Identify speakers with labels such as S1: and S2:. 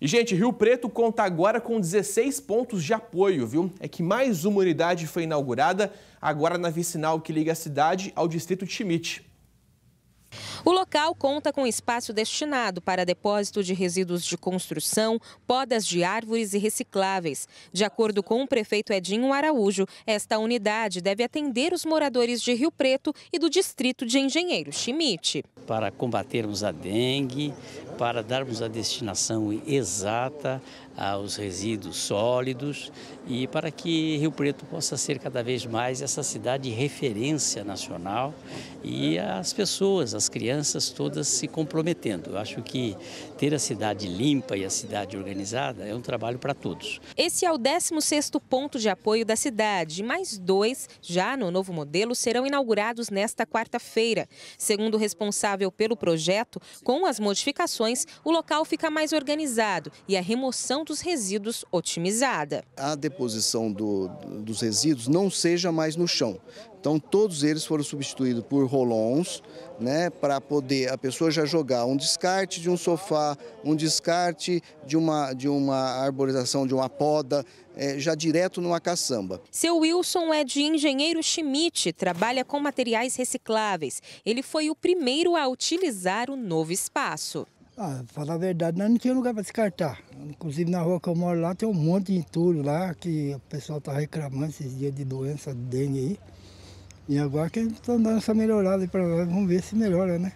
S1: E, gente, Rio Preto conta agora com 16 pontos de apoio, viu? É que mais uma unidade foi inaugurada, agora na vicinal que liga a cidade ao distrito Timite.
S2: O local conta com espaço destinado para depósito de resíduos de construção, podas de árvores e recicláveis. De acordo com o prefeito Edinho Araújo, esta unidade deve atender os moradores de Rio Preto e do distrito de Engenheiro Schmidt.
S3: Para combatermos a dengue, para darmos a destinação exata aos resíduos sólidos e para que Rio Preto possa ser cada vez mais essa cidade de referência nacional e as pessoas, as crianças, crianças todas se comprometendo. Eu acho que ter a cidade limpa e a cidade organizada é um trabalho para todos.
S2: Esse é o 16º ponto de apoio da cidade, mais dois, já no novo modelo, serão inaugurados nesta quarta-feira. Segundo o responsável pelo projeto, com as modificações, o local fica mais organizado e a remoção dos resíduos otimizada.
S1: A deposição do, dos resíduos não seja mais no chão. Então todos eles foram substituídos por rolons, né, para poder a pessoa já jogar um descarte de um sofá, um descarte de uma, de uma arborização, de uma poda, é, já direto numa caçamba.
S2: Seu Wilson é de engenheiro Schmidt, trabalha com materiais recicláveis. Ele foi o primeiro a utilizar o novo espaço.
S4: Ah, falar a verdade, nós não tinha lugar para descartar. Inclusive na rua que eu moro lá tem um monte de entulho lá que o pessoal está reclamando esses dias de doença de dengue aí. E agora que gente estão tá dando essa melhorada para lá vamos ver se melhora, né?